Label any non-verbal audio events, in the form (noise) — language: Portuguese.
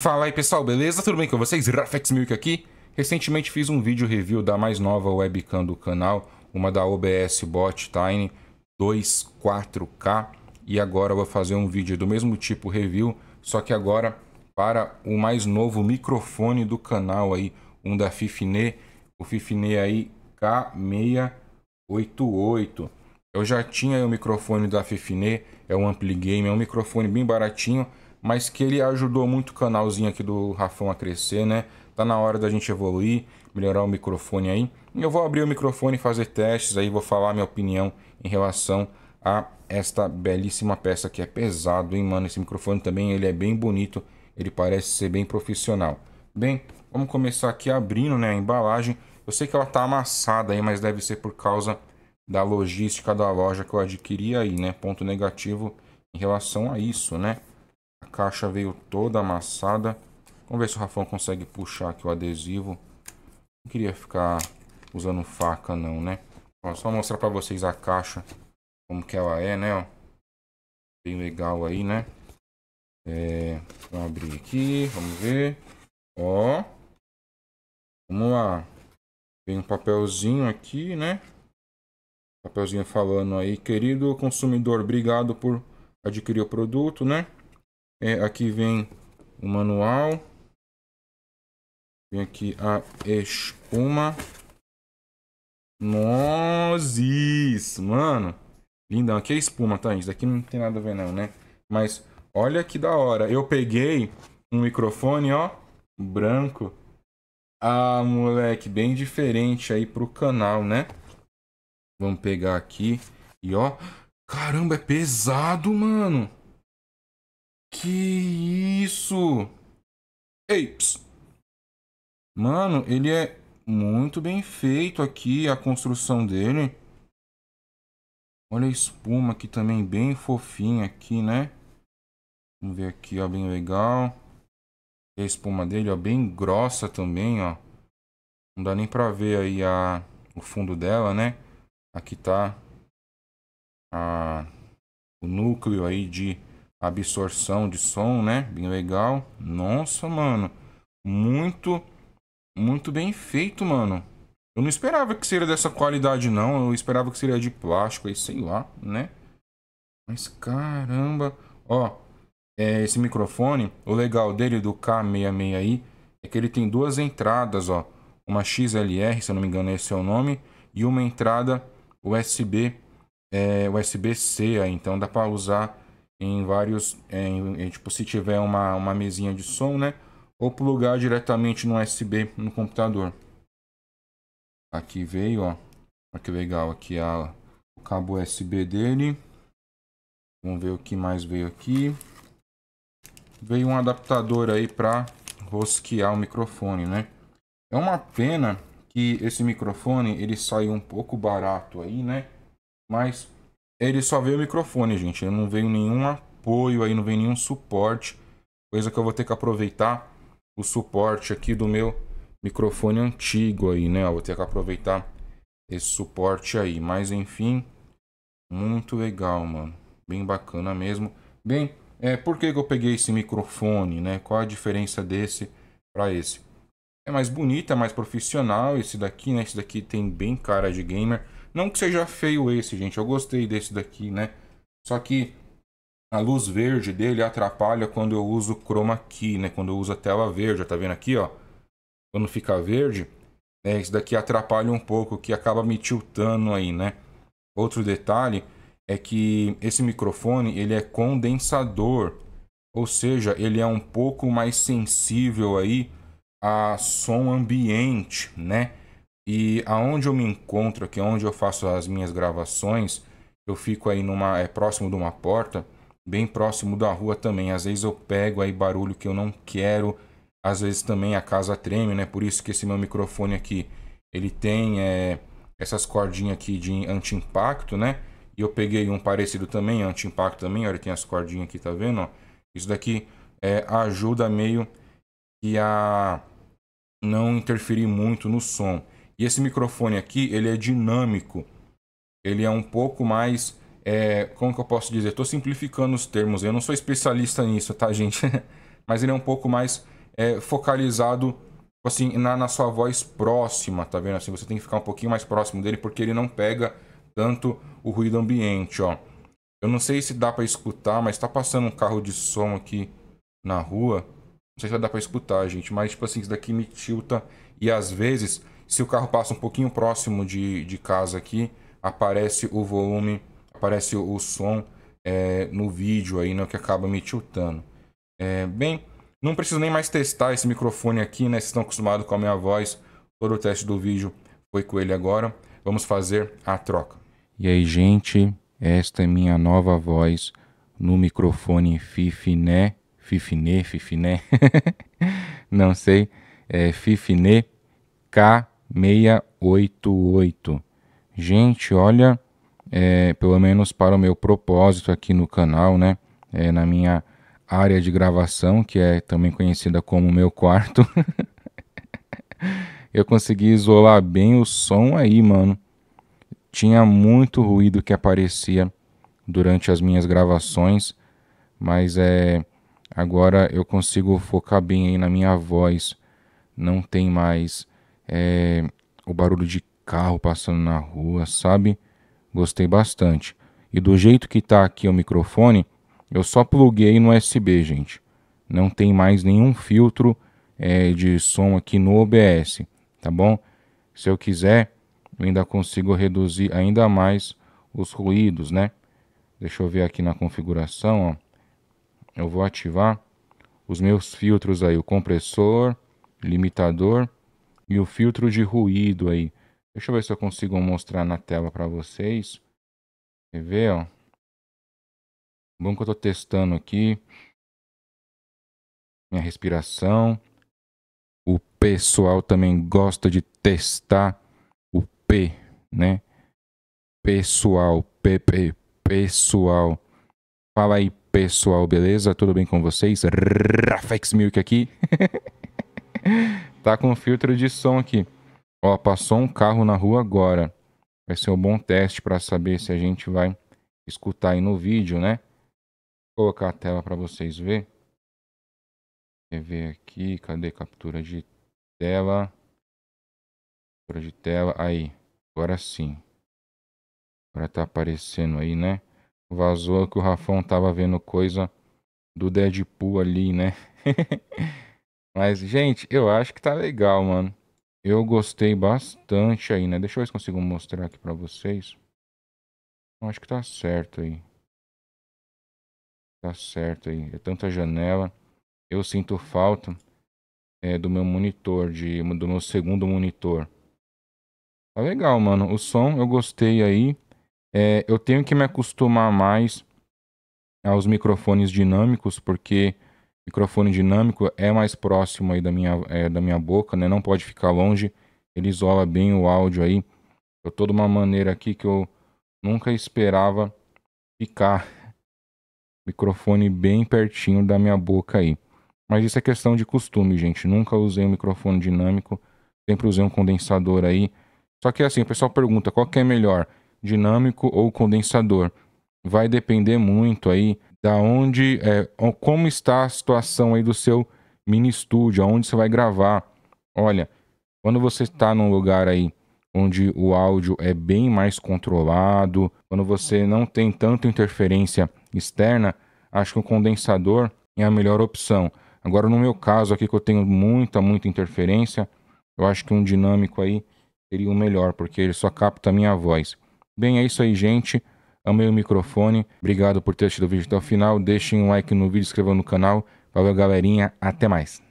Fala aí pessoal, beleza? Tudo bem com vocês? Rafex Milk aqui. Recentemente fiz um vídeo review da mais nova webcam do canal, uma da OBS Bot Tiny 24 k E agora vou fazer um vídeo do mesmo tipo review, só que agora para o mais novo microfone do canal aí, um da Fifine, o Fifine aí K688. Eu já tinha o microfone da Fifine, é um ampli game, é um microfone bem baratinho, mas que ele ajudou muito o canalzinho aqui do Rafão a crescer, né? Tá na hora da gente evoluir, melhorar o microfone aí. E eu vou abrir o microfone e fazer testes aí, vou falar minha opinião em relação a esta belíssima peça que é pesado, hein, mano? Esse microfone também, ele é bem bonito, ele parece ser bem profissional. Bem, vamos começar aqui abrindo, né, a embalagem. Eu sei que ela tá amassada aí, mas deve ser por causa da logística da loja que eu adquiri aí, né? Ponto negativo em relação a isso, né? A caixa veio toda amassada. Vamos ver se o Rafão consegue puxar aqui o adesivo. Não queria ficar usando faca não, né? Ó, só mostrar pra vocês a caixa. Como que ela é, né? Ó. Bem legal aí, né? É, Vamos abrir aqui, vamos ver. Ó. Vamos lá. Tem um papelzinho aqui, né? Papelzinho falando aí. Querido consumidor, obrigado por adquirir o produto, né? É, aqui vem o manual. Vem aqui a espuma. Nossa, isso, mano. Lindão. Aqui é espuma, tá? Isso daqui não tem nada a ver não, né? Mas olha que da hora. Eu peguei um microfone, ó, branco. Ah, moleque, bem diferente aí pro canal, né? Vamos pegar aqui e ó, caramba, é pesado, mano. Que isso! Ei, pss. Mano, ele é muito bem feito aqui, a construção dele. Olha a espuma aqui também, bem fofinha aqui, né? Vamos ver aqui, ó, bem legal. E a espuma dele, ó, bem grossa também, ó. Não dá nem pra ver aí a, o fundo dela, né? Aqui tá a, o núcleo aí de absorção de som, né? Bem legal. Nossa, mano. Muito, muito bem feito, mano. Eu não esperava que seria dessa qualidade, não. Eu esperava que seria de plástico aí, sei lá, né? Mas caramba. Ó, é, esse microfone, o legal dele, do K66 aí, é que ele tem duas entradas, ó. Uma XLR, se eu não me engano esse é o nome. E uma entrada USB, é, USB-C aí. Então dá pra usar em vários. É, em, em, é, tipo, se tiver uma, uma mesinha de som, né? Ou plugar diretamente no USB no computador. Aqui veio, ó. Olha que legal aqui a, o cabo USB dele. Vamos ver o que mais veio aqui. Veio um adaptador aí para rosquear o microfone, né? É uma pena que esse microfone ele saiu um pouco barato aí, né? Mas ele só veio o microfone, gente. Ele não veio nenhum apoio aí, não veio nenhum suporte. Coisa que eu vou ter que aproveitar o suporte aqui do meu microfone antigo aí, né? Eu vou ter que aproveitar esse suporte aí. Mas enfim, muito legal, mano. Bem bacana mesmo. Bem, é, por que, que eu peguei esse microfone, né? Qual a diferença desse para esse? É mais bonito, é mais profissional esse daqui, né? Esse daqui tem bem cara de gamer. Não que seja feio esse, gente. Eu gostei desse daqui, né? Só que a luz verde dele atrapalha quando eu uso chroma key, né? Quando eu uso a tela verde, tá vendo aqui, ó? Quando fica verde, né? esse daqui atrapalha um pouco, que acaba me tiltando aí, né? Outro detalhe é que esse microfone, ele é condensador. Ou seja, ele é um pouco mais sensível aí a som ambiente, né? E aonde eu me encontro aqui, onde eu faço as minhas gravações, eu fico aí numa, é, próximo de uma porta, bem próximo da rua também. Às vezes eu pego aí barulho que eu não quero, às vezes também a casa treme, né? Por isso que esse meu microfone aqui, ele tem é, essas cordinhas aqui de anti-impacto, né? E eu peguei um parecido também, anti-impacto também, olha, tem as cordinhas aqui, tá vendo? Isso daqui é, ajuda meio que a não interferir muito no som. E esse microfone aqui, ele é dinâmico. Ele é um pouco mais... É, como que eu posso dizer? Estou simplificando os termos. Eu não sou especialista nisso, tá, gente? (laughs) Mas ele é um pouco mais é, focalizado assim na, na sua voz próxima, tá vendo? Assim, você tem que ficar um pouquinho mais próximo dele porque ele não pega tanto o ruído ambiente, ó. Eu não sei se dá para escutar, mas está passando um carro de som aqui na rua. Não sei se vai dar para escutar, gente, mas tipo assim, isso daqui me tilta e às vezes se o carro passa um pouquinho próximo de, de casa aqui, aparece o volume, aparece o, som é, no vídeo aí, né, que acaba me tiltando. É, bem, não preciso nem mais testar esse microfone aqui, né? Vocês estão acostumados com a minha voz. Todo o teste do vídeo foi com ele agora. Vamos fazer a troca. E aí, gente, esta é minha nova voz no microfone Fifiné. Fifiné, Fifiné. (laughs) Não sei. É Fifiné K 688. Gente, olha, é, pelo menos para o meu propósito aqui no canal, né? É, na minha área de gravação, que é também conhecida como meu quarto. (laughs) eu consegui isolar bem o som aí, mano. Tinha muito ruído que aparecia durante as minhas gravações, mas é agora eu consigo focar bem aí na minha voz. Não tem mais é, o barulho de carro passando na rua, sabe? Gostei bastante. E do jeito que tá aqui o microfone, eu só pluguei no USB, gente. Não tem mais nenhum filtro é, de som aqui no OBS, tá bom? Se eu quiser, eu ainda consigo reduzir ainda mais os ruídos, né? Deixa eu ver aqui na configuração, ó. Eu vou ativar os meus filtros aí, o compressor, limitador e o filtro de ruído aí. Deixa eu ver se eu consigo mostrar na tela para vocês. Quer ver, ó? Bom que eu estou testando aqui. Minha respiração. O pessoal também gosta de testar o P, né? Pessoal, PP, pessoal. Fala aí, pessoal, beleza? Tudo bem com vocês? Rafex Milk aqui. (laughs) tá com filtro de som aqui. Ó, passou um carro na rua agora. Vai ser um bom teste para saber se a gente vai escutar aí no vídeo, né? Vou colocar a tela para vocês ver. Quer ver aqui, cadê captura de tela? Captura de tela, aí. Agora sim. Agora tá aparecendo aí, né? Vazou que o Rafão tava vendo coisa do Deadpool ali, né? (laughs) Mas, gente, eu acho que tá legal, mano. Eu gostei bastante aí, né? Deixa eu ver se consigo mostrar aqui pra vocês. Eu acho que tá certo aí. Tá certo aí. É tanta janela. Eu sinto falta é, do meu monitor, de, do meu segundo monitor. Tá legal, mano. O som eu gostei aí. É, eu tenho que me acostumar mais aos microfones dinâmicos, porque microfone dinâmico é mais próximo aí da minha, é, da minha boca, né? Não pode ficar longe, ele isola bem o áudio aí. Eu tô de uma maneira aqui que eu nunca esperava ficar. (laughs) Microfone bem pertinho da minha boca aí. Mas isso é questão de costume, gente. Nunca usei um microfone dinâmico, sempre usei um condensador aí. Só que assim, o pessoal pergunta qual que é melhor, dinâmico ou condensador. Vai depender muito aí da onde, é, como está a situação aí do seu mini estúdio, aonde você vai gravar. Olha, quando você está num lugar aí onde o áudio é bem mais controlado, quando você não tem tanta interferência externa, acho que o condensador é a melhor opção. Agora, no meu caso aqui, que eu tenho muita, muita interferência, eu acho que um dinâmico aí seria o melhor, porque ele só capta a minha voz. Bem, é isso aí, gente. Amei o microfone. Obrigado por ter assistido o vídeo até o final. Deixem um like no vídeo, inscrevam no canal. Valeu, galerinha. Até mais.